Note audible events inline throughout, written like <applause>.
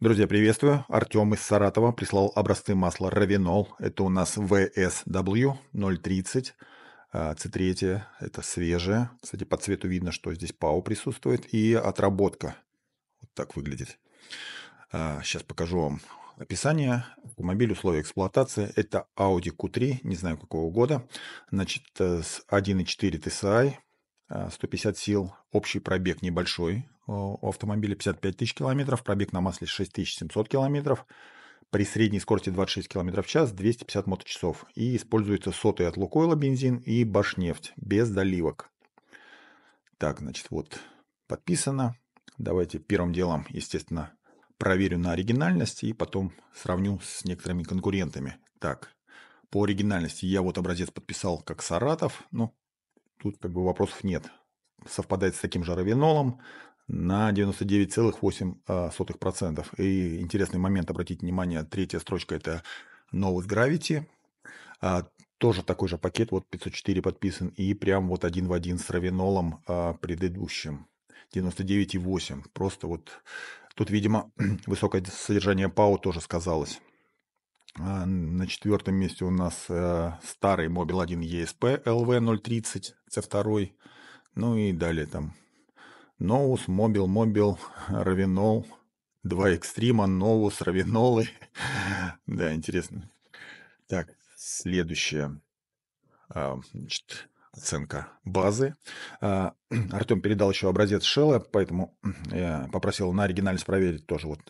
Друзья, приветствую. Артем из Саратова прислал образцы масла Равинол. Это у нас VSW 030. C3 – это свежее. Кстати, по цвету видно, что здесь пау присутствует. И отработка. Вот так выглядит. Сейчас а, покажу вам описание. Автомобиль, условия эксплуатации. Это Audi Q3, не знаю какого года. Значит, э, с 1.4 TSI, 150 э, сил, общий пробег небольшой э, у автомобиля 55 тысяч километров, пробег на масле 6700 километров, при средней скорости 26 км в час 250 моточасов. И используется сотый от Лукойла бензин и башнефть без доливок. Так, значит, вот подписано. Давайте первым делом, естественно, проверю на оригинальность и потом сравню с некоторыми конкурентами. Так, по оригинальности я вот образец подписал как Саратов, ну, тут как бы вопросов нет. Совпадает с таким же равинолом на 99,8%. А, и интересный момент, обратите внимание, третья строчка – это новость Gravity. А, тоже такой же пакет, вот 504 подписан, и прям вот один в один с равинолом а, предыдущим. 99,8. Просто вот тут, видимо, <clears throat> высокое содержание ПАО тоже сказалось. А, на четвертом месте у нас э, старый Mobil 1 ESP LV030, C2. Ну и далее там Ноус, Мобил, Мобил, <laughs> Равинол, два экстрима, Ноус, Равинолы. <laughs> да, интересно. Так, следующая а, Значит, оценка базы. А, <clears throat> Артем передал еще образец шелла, поэтому <clears throat> я попросил на оригинальность проверить тоже вот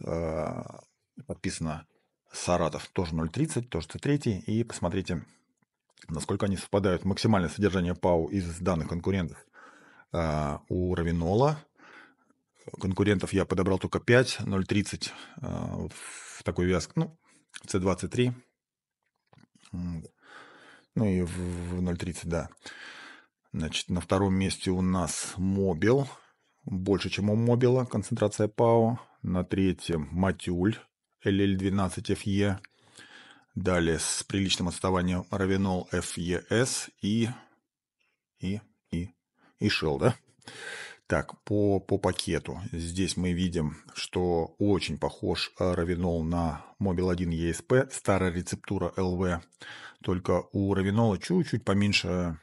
подписано Саратов, тоже 0.30, тоже C3, и посмотрите, насколько они совпадают. Максимальное содержание ПАУ из данных конкурентов а, у Равинола. Конкурентов я подобрал только 5, 0.30 а, в такой вязке, ну, C23, ну и в 0.30, да. Значит, на втором месте у нас Мобил, больше, чем у Мобила, концентрация Пау. На третьем Матюль, LL12FE, далее с приличным отставанием Ravenol FES и, и, и, и Shell, да? Так, по, по пакету. Здесь мы видим, что очень похож Равинол на Mobil 1 ESP, старая рецептура LV, только у Равинола чуть-чуть поменьше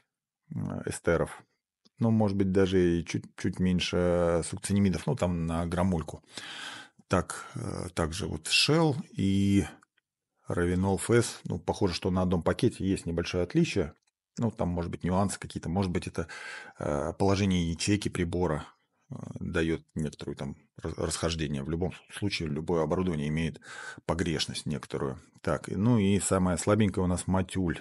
э, эстеров. Ну, может быть, даже и чуть-чуть меньше сукцинимидов, ну, там на граммульку так, э, также вот Shell и Ravenol S, ну, похоже, что на одном пакете есть небольшое отличие. Ну, там, может быть, нюансы какие-то, может быть, это э, положение ячейки прибора э, дает некоторую там расхождение. В любом случае, любое оборудование имеет погрешность некоторую. Так, ну и самая слабенькая у нас матюль.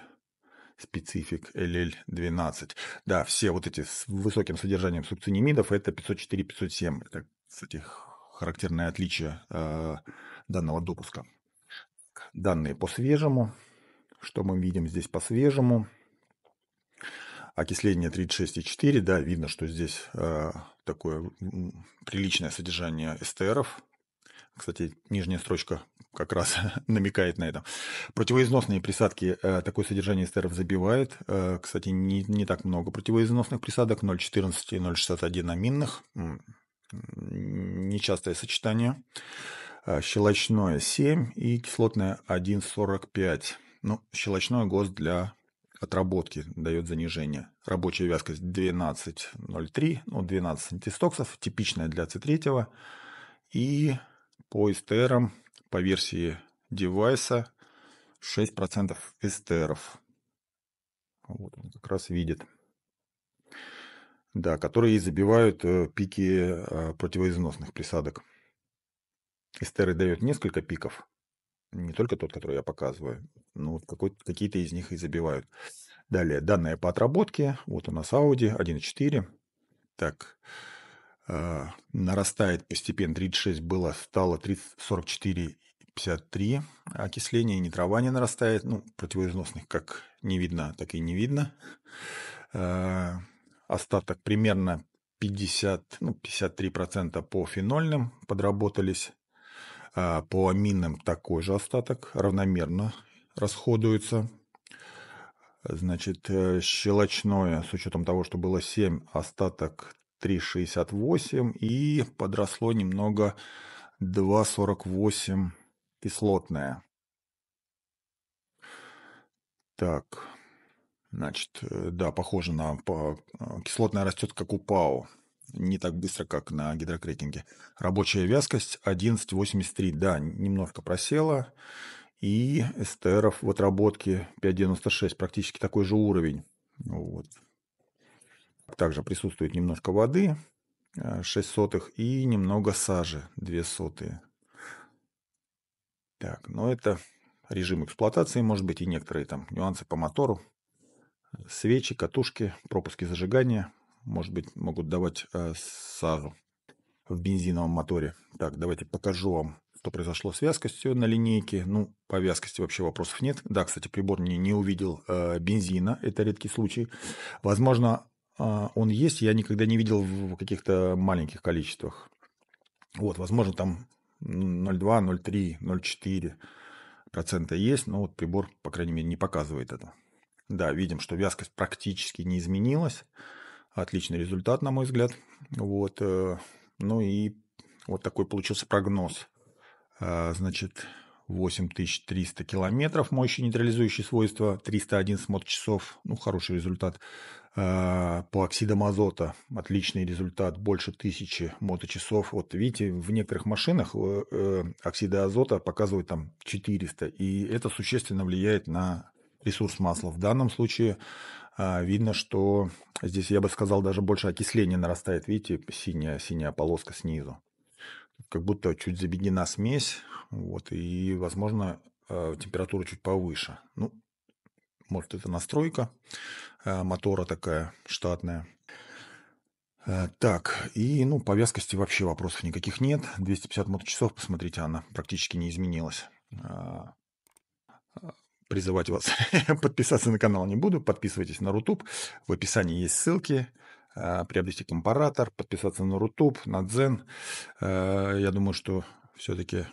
Специфик LL12. Да, все вот эти с высоким содержанием сукцинимидов это 504-507. Это, кстати, характерное отличие э, данного допуска. Данные по свежему. Что мы видим здесь по свежему? Окисление 36,4. Да, видно, что здесь э, такое приличное содержание эстеров. Кстати, нижняя строчка как раз <laughs> намекает на это. Противоизносные присадки э, такое содержание эстеров забивает. Э, кстати, не, не так много противоизносных присадок, 0,14 и 0,61 аминных нечастое сочетание. А, щелочное 7 и кислотное 1,45. Ну, щелочное ГОСТ для отработки дает занижение. Рабочая вязкость 12,03, ну 12 антистоксов, типичная для C3. И по эстерам, по версии девайса, 6% эстеров. Вот он как раз видит. Да, которые и забивают э, пики э, противоизносных присадок. Эстеры дает несколько пиков, не только тот, который я показываю, но какие-то из них и забивают. Далее, данные по отработке. Вот у нас Audi 1.4. Так, э, нарастает постепенно. 36 было, стало 44,53. Окисление и нитрование нарастает. Ну, противоизносных как не видно, так и не видно остаток примерно 50, ну, 53% по фенольным подработались, а, по аминам такой же остаток, равномерно расходуется. Значит, э, щелочное, с учетом того, что было 7, остаток 3,68 и подросло немного 2,48 кислотное. Так, Значит, э, да, похоже на... По, э, кислотная растет, как у Пау, Не так быстро, как на гидрокрейтинге. Рабочая вязкость 11,83. Да, немножко просела. И эстеров в отработке 5,96. Практически такой же уровень. Ну вот. Также присутствует немножко воды. 6 э, сотых и немного сажи 2 сотые. Так, но ну это режим эксплуатации, может быть, и некоторые там нюансы по мотору свечи, катушки, пропуски зажигания, может быть, могут давать э, сажу в бензиновом моторе. Так, давайте покажу вам, что произошло с вязкостью на линейке. Ну, по вязкости вообще вопросов нет. Да, кстати, прибор не, не увидел э, бензина, это редкий случай. Возможно, э, он есть, я никогда не видел в каких-то маленьких количествах. Вот, возможно, там 0,2, 0,3, 0,4 процента есть, но вот прибор, по крайней мере, не показывает это. Да, видим, что вязкость практически не изменилась. Отличный результат, на мой взгляд. Вот. Э, ну и вот такой получился прогноз. Э, значит, 8300 километров мощи нейтрализующие свойства, 301 смотр часов, ну, хороший результат. Э, по оксидам азота отличный результат, больше тысячи моточасов. Вот видите, в некоторых машинах оксиды азота показывают там 400, и это существенно влияет на ресурс масла. В данном случае а, видно, что здесь, я бы сказал, даже больше окисления нарастает. Видите, синяя, синяя полоска снизу. Как будто чуть забеднена смесь, вот, и, возможно, а, температура чуть повыше. Ну, может, это настройка а, мотора такая штатная. Так, и ну, по вязкости вообще вопросов никаких нет. 250 моточасов, посмотрите, она практически не изменилась призывать вас <laughs> подписаться на канал не буду. Подписывайтесь на Рутуб. В описании есть ссылки. А, приобрести компаратор, подписаться на Рутуб, на Дзен. А, я думаю, что все-таки,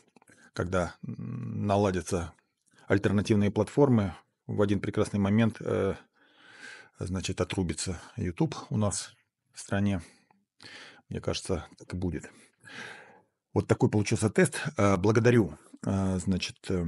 когда наладятся альтернативные платформы, в один прекрасный момент, э, значит, отрубится YouTube у нас в стране. Мне кажется, так и будет. Вот такой получился тест. А, благодарю, значит, э,